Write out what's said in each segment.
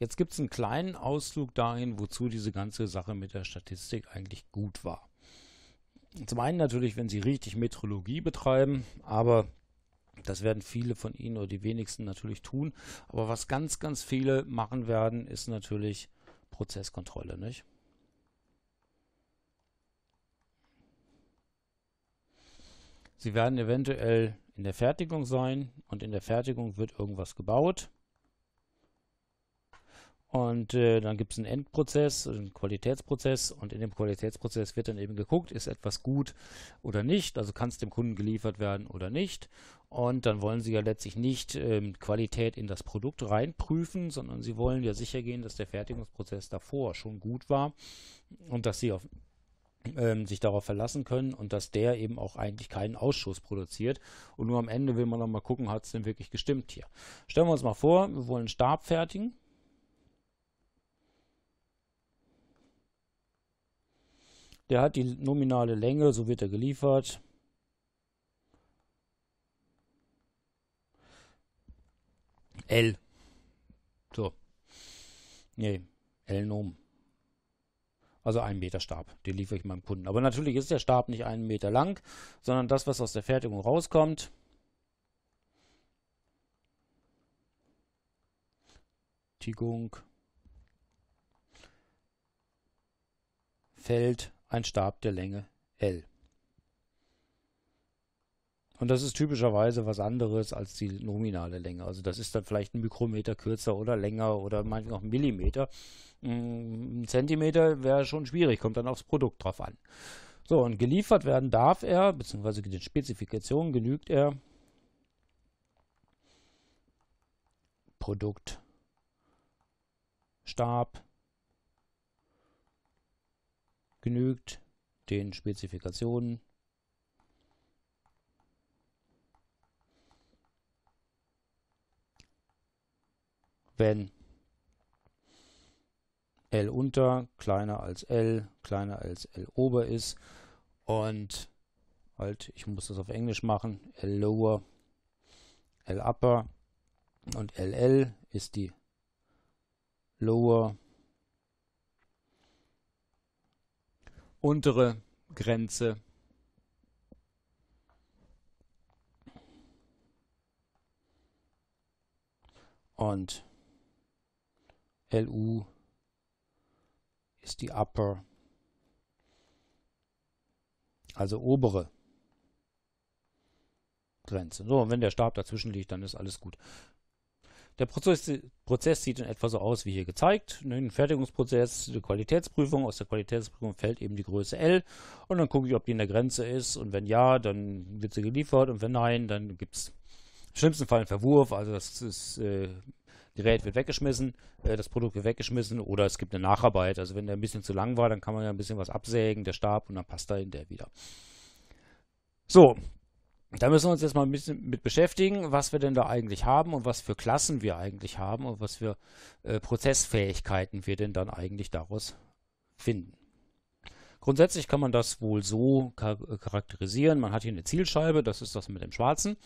Jetzt gibt es einen kleinen Ausflug dahin, wozu diese ganze Sache mit der Statistik eigentlich gut war. Zum einen natürlich, wenn Sie richtig Metrologie betreiben, aber das werden viele von Ihnen oder die wenigsten natürlich tun. Aber was ganz, ganz viele machen werden, ist natürlich Prozesskontrolle, nicht? Sie werden eventuell in der Fertigung sein und in der Fertigung wird irgendwas gebaut. Und äh, dann gibt es einen Endprozess, einen Qualitätsprozess und in dem Qualitätsprozess wird dann eben geguckt, ist etwas gut oder nicht, also kann es dem Kunden geliefert werden oder nicht. Und dann wollen sie ja letztlich nicht ähm, Qualität in das Produkt reinprüfen, sondern sie wollen ja sicher gehen, dass der Fertigungsprozess davor schon gut war und dass sie auf ähm, sich darauf verlassen können und dass der eben auch eigentlich keinen Ausschuss produziert. Und nur am Ende will man nochmal gucken, hat es denn wirklich gestimmt hier. Stellen wir uns mal vor, wir wollen einen Stab fertigen Der hat die nominale Länge, so wird er geliefert. L. So. Nee, L-Nom. Also ein Meter Stab, den liefere ich meinem Kunden. Aber natürlich ist der Stab nicht einen Meter lang, sondern das, was aus der Fertigung rauskommt. Tigung. Feld ein Stab der Länge L. Und das ist typischerweise was anderes als die nominale Länge. Also das ist dann vielleicht ein Mikrometer kürzer oder länger oder manchmal auch ein Millimeter. Mm, ein Zentimeter wäre schon schwierig, kommt dann aufs Produkt drauf an. So, und geliefert werden darf er, beziehungsweise den Spezifikationen genügt er. Produkt, Stab, genügt den Spezifikationen. Wenn L unter kleiner als L, kleiner als L ober ist und halt, ich muss das auf Englisch machen, L lower, L upper und LL ist die lower untere Grenze. Und LU ist die upper, also obere Grenze. So, und wenn der Stab dazwischen liegt, dann ist alles gut. Der Prozess, Prozess, sieht in etwa so aus wie hier gezeigt. Ne, ein Fertigungsprozess, eine Qualitätsprüfung. Aus der Qualitätsprüfung fällt eben die Größe L und dann gucke ich, ob die in der Grenze ist und wenn ja, dann wird sie geliefert und wenn nein, dann gibt es im schlimmsten Fall einen Verwurf. Also das ist, äh, Gerät wird weggeschmissen, äh, das Produkt wird weggeschmissen oder es gibt eine Nacharbeit. Also wenn der ein bisschen zu lang war, dann kann man ja ein bisschen was absägen, der Stab und dann passt da in der wieder. So, da müssen wir uns jetzt mal ein bisschen mit beschäftigen, was wir denn da eigentlich haben und was für Klassen wir eigentlich haben und was für äh, Prozessfähigkeiten wir denn dann eigentlich daraus finden. Grundsätzlich kann man das wohl so charakterisieren. Man hat hier eine Zielscheibe, das ist das mit dem Schwarzen.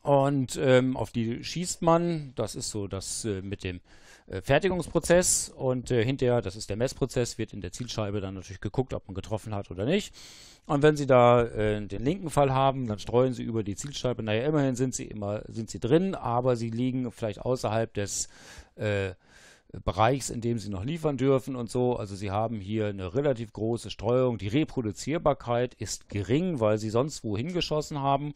Und ähm, auf die schießt man, das ist so das äh, mit dem äh, Fertigungsprozess und äh, hinterher, das ist der Messprozess, wird in der Zielscheibe dann natürlich geguckt, ob man getroffen hat oder nicht. Und wenn Sie da äh, den linken Fall haben, dann streuen Sie über die Zielscheibe. Naja, immerhin sind Sie immer sind Sie drin, aber Sie liegen vielleicht außerhalb des äh, Bereichs, in dem sie noch liefern dürfen und so. Also sie haben hier eine relativ große Streuung. Die Reproduzierbarkeit ist gering, weil sie sonst wohin geschossen haben.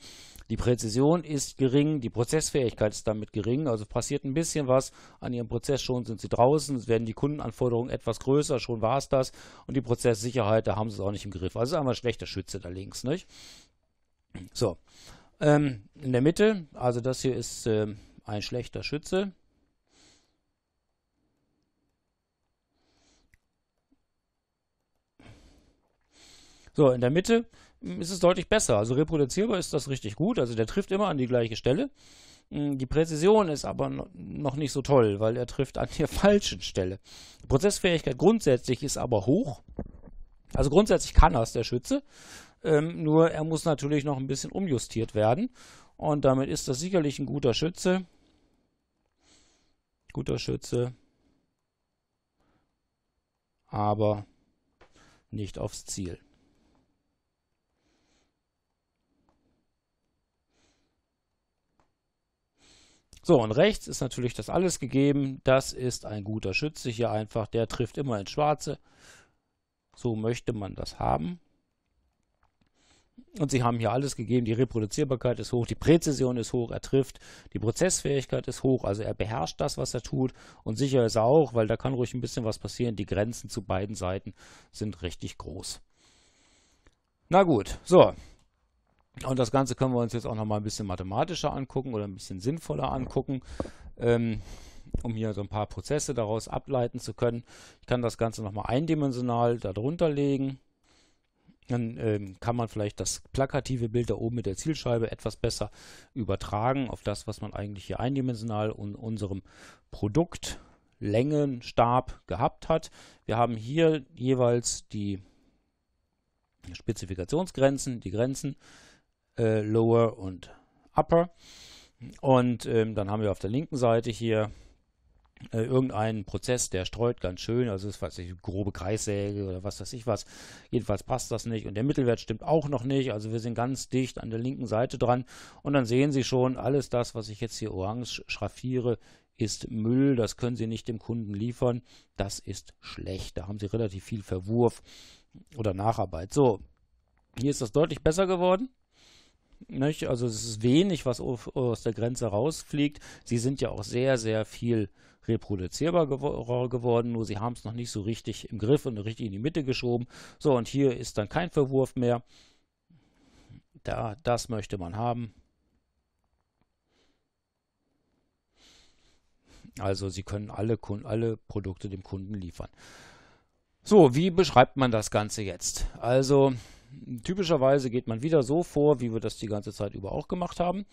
Die Präzision ist gering, die Prozessfähigkeit ist damit gering. Also passiert ein bisschen was an ihrem Prozess, schon sind sie draußen, es werden die Kundenanforderungen etwas größer, schon war es das. Und die Prozesssicherheit, da haben sie es auch nicht im Griff. Also ist einmal ein schlechter Schütze da links, nicht? So, ähm, in der Mitte, also das hier ist äh, ein schlechter Schütze. So, in der Mitte mm, ist es deutlich besser. Also reproduzierbar ist das richtig gut. Also der trifft immer an die gleiche Stelle. Mm, die Präzision ist aber noch nicht so toll, weil er trifft an der falschen Stelle. Die Prozessfähigkeit grundsätzlich ist aber hoch. Also grundsätzlich kann das der Schütze. Ähm, nur er muss natürlich noch ein bisschen umjustiert werden. Und damit ist das sicherlich ein guter Schütze. Guter Schütze. Aber nicht aufs Ziel. So, und rechts ist natürlich das alles gegeben. Das ist ein guter Schütze hier einfach. Der trifft immer ins Schwarze. So möchte man das haben. Und sie haben hier alles gegeben. Die Reproduzierbarkeit ist hoch, die Präzision ist hoch, er trifft, die Prozessfähigkeit ist hoch. Also er beherrscht das, was er tut. Und sicher ist er auch, weil da kann ruhig ein bisschen was passieren. Die Grenzen zu beiden Seiten sind richtig groß. Na gut, so. Und das Ganze können wir uns jetzt auch nochmal ein bisschen mathematischer angucken oder ein bisschen sinnvoller angucken, ähm, um hier so ein paar Prozesse daraus ableiten zu können. Ich kann das Ganze nochmal eindimensional darunter legen. Dann ähm, kann man vielleicht das plakative Bild da oben mit der Zielscheibe etwas besser übertragen auf das, was man eigentlich hier eindimensional in unserem Produktlängenstab gehabt hat. Wir haben hier jeweils die Spezifikationsgrenzen, die Grenzen äh, Lower und Upper. Und ähm, dann haben wir auf der linken Seite hier äh, irgendeinen Prozess, der streut ganz schön, also es ist weiß ich, grobe Kreissäge oder was weiß ich was. Jedenfalls passt das nicht und der Mittelwert stimmt auch noch nicht, also wir sind ganz dicht an der linken Seite dran und dann sehen Sie schon, alles das, was ich jetzt hier orange schraffiere, ist Müll, das können Sie nicht dem Kunden liefern, das ist schlecht, da haben Sie relativ viel Verwurf oder Nacharbeit. So, hier ist das deutlich besser geworden. Nicht? Also es ist wenig, was auf, aus der Grenze rausfliegt. Sie sind ja auch sehr, sehr viel reproduzierbar gewo geworden, nur sie haben es noch nicht so richtig im Griff und richtig in die Mitte geschoben. So, und hier ist dann kein Verwurf mehr. Da, das möchte man haben. Also sie können alle, alle Produkte dem Kunden liefern. So, wie beschreibt man das Ganze jetzt? Also Typischerweise geht man wieder so vor, wie wir das die ganze Zeit über auch gemacht haben.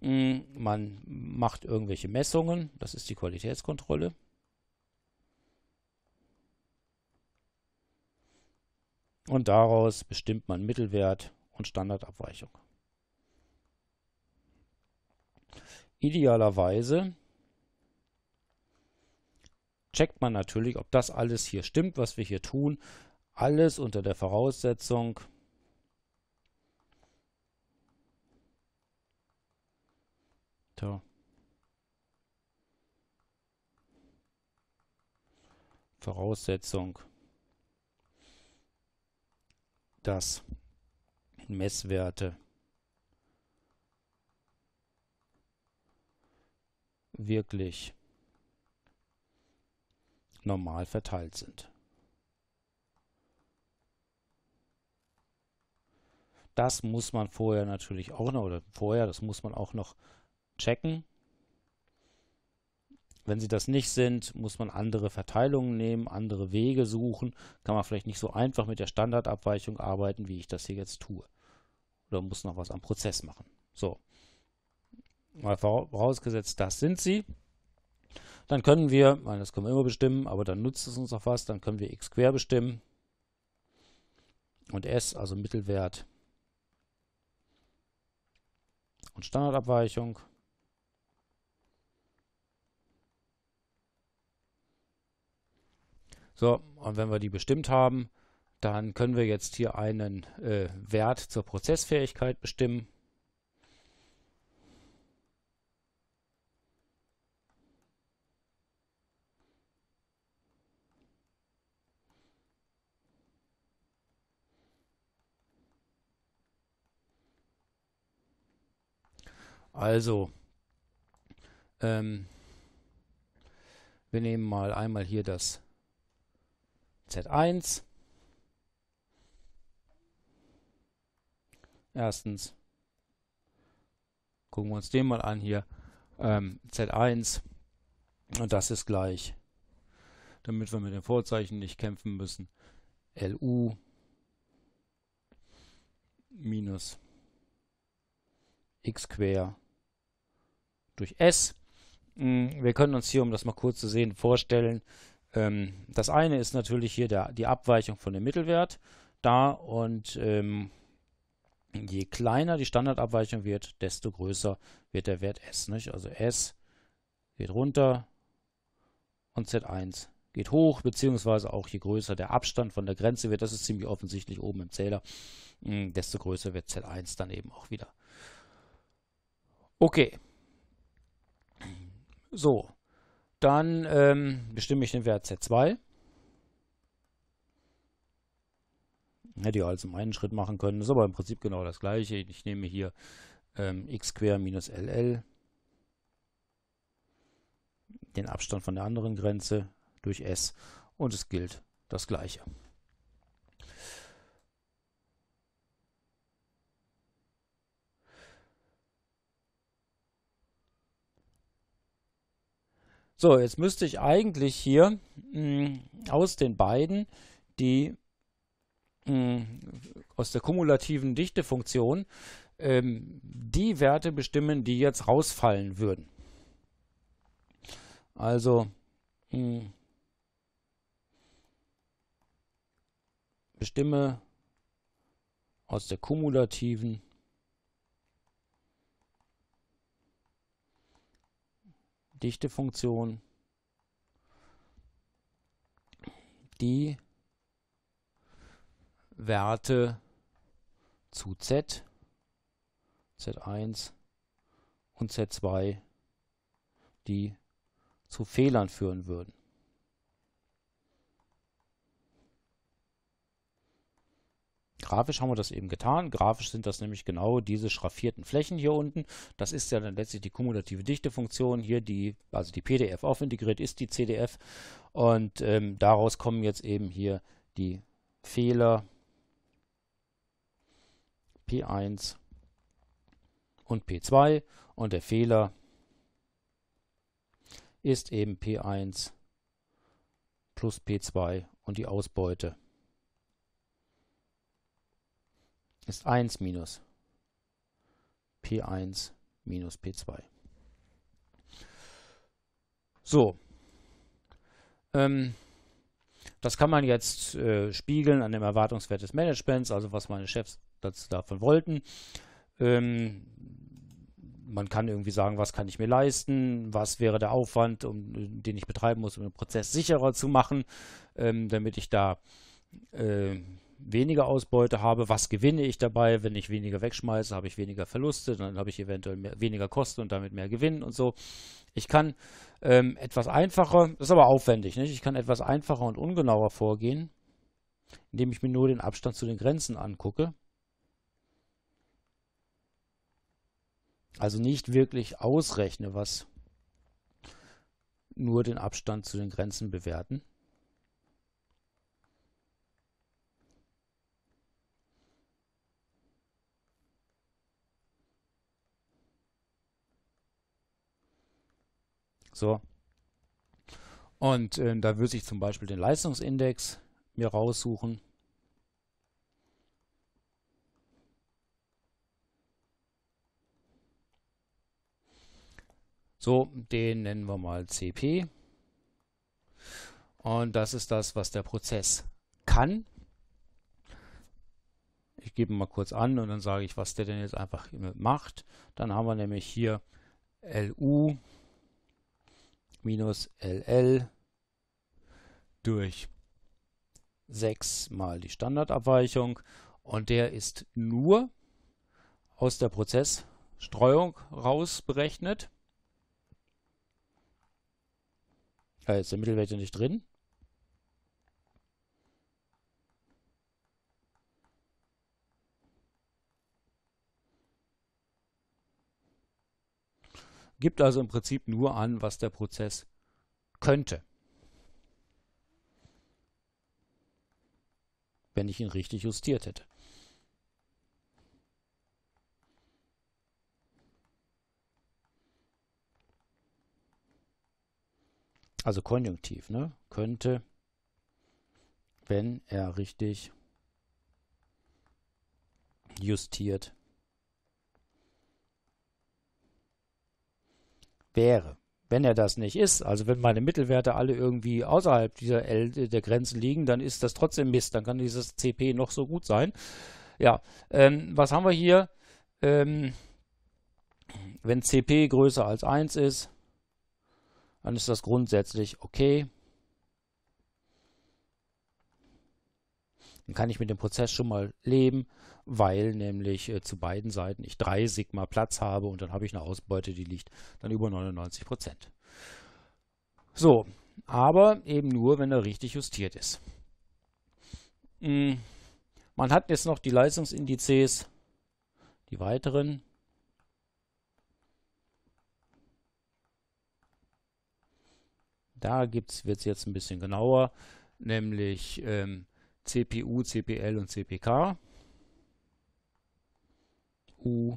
Mm, man macht irgendwelche Messungen, das ist die Qualitätskontrolle. Und daraus bestimmt man Mittelwert und Standardabweichung. Idealerweise checkt man natürlich, ob das alles hier stimmt, was wir hier tun. Alles unter der Voraussetzung, Tja. Voraussetzung, dass Messwerte wirklich normal verteilt sind. Das muss man vorher natürlich auch noch, oder vorher, das muss man auch noch checken. Wenn sie das nicht sind, muss man andere Verteilungen nehmen, andere Wege suchen. Kann man vielleicht nicht so einfach mit der Standardabweichung arbeiten, wie ich das hier jetzt tue. Oder muss noch was am Prozess machen. So. Mal vorausgesetzt, das sind sie. Dann können wir, das können wir immer bestimmen, aber dann nutzt es uns auch was, dann können wir x quer bestimmen. Und s, also Mittelwert, und Standardabweichung. So, und wenn wir die bestimmt haben, dann können wir jetzt hier einen äh, Wert zur Prozessfähigkeit bestimmen. Also, ähm, wir nehmen mal einmal hier das Z1. Erstens gucken wir uns den mal an hier. Ähm, Z1 und das ist gleich, damit wir mit den Vorzeichen nicht kämpfen müssen. LU minus x quer durch S. Mm, wir können uns hier, um das mal kurz zu sehen, vorstellen, ähm, das eine ist natürlich hier der, die Abweichung von dem Mittelwert da und ähm, je kleiner die Standardabweichung wird, desto größer wird der Wert S. Nicht? Also S geht runter und Z1 geht hoch, beziehungsweise auch je größer der Abstand von der Grenze wird, das ist ziemlich offensichtlich oben im Zähler, mh, mm, desto größer wird Z1 dann eben auch wieder. Okay. So, dann ähm, bestimme ich den Wert Z2. Hätte ich also einen Schritt machen können, ist aber im Prinzip genau das gleiche. Ich nehme hier ähm, x quer minus ll, den Abstand von der anderen Grenze durch s und es gilt das gleiche. So, jetzt müsste ich eigentlich hier mh, hm, aus den beiden die mh, hm, aus der kumulativen Dichtefunktion ähm, die Werte bestimmen, die jetzt rausfallen würden. Also mh, hm, bestimme aus der kumulativen Dichtefunktion Dichtefunktion, die Werte zu z, z1 und z2, die zu Fehlern führen würden. Grafisch haben wir das eben getan. Grafisch sind das nämlich genau diese schraffierten Flächen hier unten. Das ist ja dann letztlich die kumulative Dichtefunktion hier, die also die PDF aufintegriert ist, die CDF. Und ähm, daraus kommen jetzt eben hier die Fehler P1 und P2 und der Fehler ist eben P1 plus P2 und die Ausbeute ist 1 minus P1 minus P2. So. Ähm, das kann man jetzt äh, spiegeln an dem Erwartungswert des Managements, also was meine Chefs dazu davon wollten. Ähm, man kann irgendwie sagen, was kann ich mir leisten, was wäre der Aufwand, um, den ich betreiben muss, um den Prozess sicherer zu machen, ähm, damit ich da äh, weniger Ausbeute habe, was gewinne ich dabei, wenn ich weniger wegschmeiße, habe ich weniger Verluste, dann habe ich eventuell mehr, weniger Kosten und damit mehr Gewinn und so. Ich kann ähm, etwas einfacher, das ist aber aufwendig, nicht? ich kann etwas einfacher und ungenauer vorgehen, indem ich mir nur den Abstand zu den Grenzen angucke. Also nicht wirklich ausrechne, was nur den Abstand zu den Grenzen bewerten. So. Und äh, da würde ich zum Beispiel den Leistungsindex mir raussuchen. So, den nennen wir mal CP. Und das ist das, was der Prozess kann. Ich gebe mal kurz an und dann sage ich, was der denn jetzt einfach macht. Dann haben wir nämlich hier LU minus LL durch 6 mal die Standardabweichung und der ist nur aus der Prozessstreuung raus berechnet. Da ist der Mittelwert ja nicht drin. gibt also im Prinzip nur an, was der Prozess könnte. Wenn ich ihn richtig justiert hätte. Also konjunktiv, ne? Könnte, wenn er richtig justiert hätte. wäre. Wenn er das nicht ist, also wenn meine Mittelwerte alle irgendwie außerhalb dieser L der Grenzen liegen, dann ist das trotzdem Mist. Dann kann dieses CP noch so gut sein. Ja, ähm, was haben wir hier? Ähm, wenn CP größer als 1 ist, dann ist das grundsätzlich okay. Dann kann ich mit dem Prozess schon mal leben weil nämlich äh, zu beiden Seiten ich 3 Sigma Platz habe und dann habe ich eine Ausbeute, die liegt dann über 99 Prozent. So, aber eben nur, wenn er richtig justiert ist. Mm, man hat jetzt noch die Leistungsindizes, die weiteren. Da wird es jetzt ein bisschen genauer, nämlich ähm, CPU, CPL und CPK. CPU,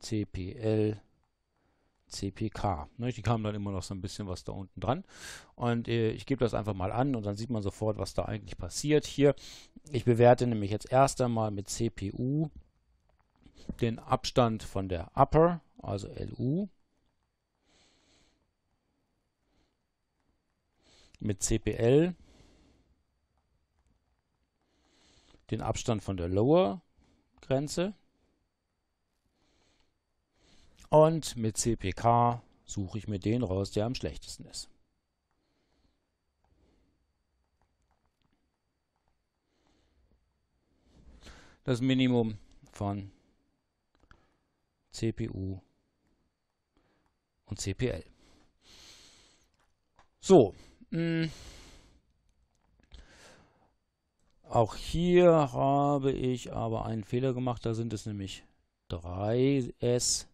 CPL, CPK. Ne, die kamen dann immer noch so ein bisschen was da unten dran. Und äh, ich gebe das einfach mal an und dann sieht man sofort, was da eigentlich passiert hier. Ich bewerte nämlich jetzt erst einmal mit CPU den Abstand von der Upper, also LU, mit CPL den Abstand von der Lower Grenze und mit CPK suche ich mir den raus, der am schlechtesten ist. Das Minimum von CPU und CPL. So. Mh. Mm. Auch hier habe ich aber einen Fehler gemacht. Da sind es nämlich 3S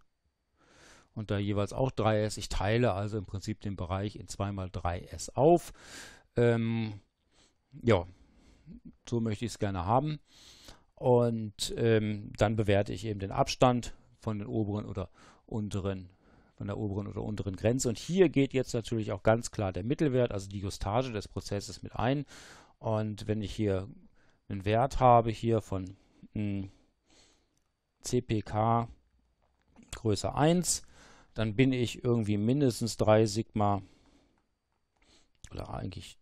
und da jeweils auch 3S. Ich teile also im Prinzip den Bereich in 2 mal 3S auf. Ähm, ja, so möchte ich es gerne haben. Und ähm, dann bewerte ich eben den Abstand von den oberen oder unteren von der oberen oder unteren Grenze. Und hier geht jetzt natürlich auch ganz klar der Mittelwert, also die Justage des Prozesses mit ein. Und wenn ich hier einen Wert habe hier von mh, hm, CPK größer 1, dann bin ich irgendwie mindestens 3 Sigma oder eigentlich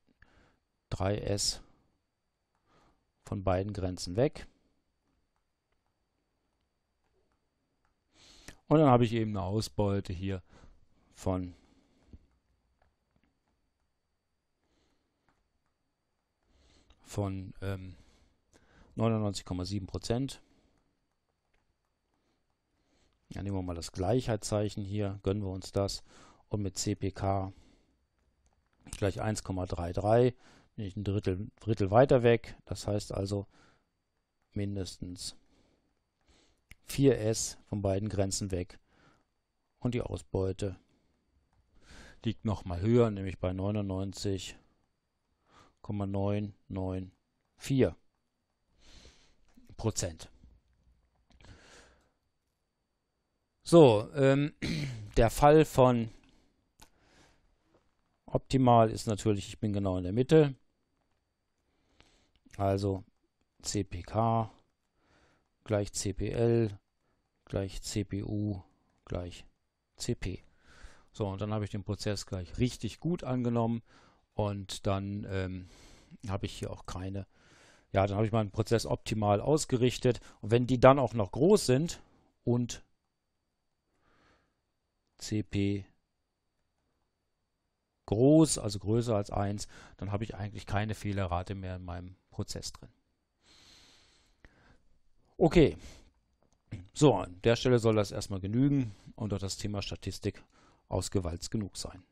3S von beiden Grenzen weg. Und dann habe ich eben eine Ausbeute hier von 99,7 ähm, Prozent. Ja, nehmen wir mal das Gleichheitszeichen hier, gönnen wir uns das. Und mit CPK gleich 1,33 bin ich ein Drittel, Drittel weiter weg. Das heißt also mindestens 4S von beiden Grenzen weg. Und die Ausbeute liegt nochmal höher, nämlich bei 99,994 Prozent. So, ähm, der Fall von optimal ist natürlich, ich bin genau in der Mitte. Also CPK gleich CPL gleich CPU gleich CP. So, und dann habe ich den Prozess gleich richtig gut angenommen und dann ähm, habe ich hier auch keine. Ja, dann habe ich meinen Prozess optimal ausgerichtet. Und wenn die dann auch noch groß sind und cp groß, also größer als 1, dann habe ich eigentlich keine Fehlerrate mehr in meinem Prozess drin. Okay, so, an der Stelle soll das erstmal genügen und auch das Thema Statistik ausgewalzt genug sein.